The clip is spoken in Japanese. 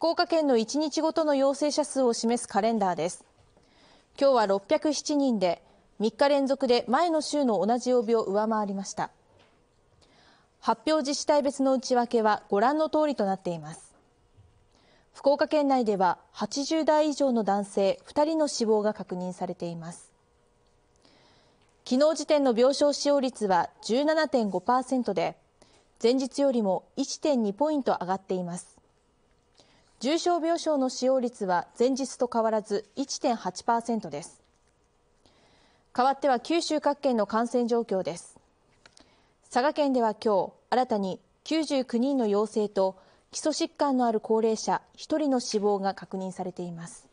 福岡県の1日ごとの陽性者数を示すカレンダーです今日は607人で3日連続で前の週の同じ曜日を上回りました発表自治体別の内訳はご覧の通りとなっています福岡県内では80代以上の男性2人の死亡が確認されています昨日時点の病床使用率は17.5%で前日よりも1.2ポイント上がっています重症病床の使用率は前日と変わらず1.8%です変わっては九州各県の感染状況です佐賀県では今日新たに99人の陽性と基礎疾患のある高齢者1人の死亡が確認されています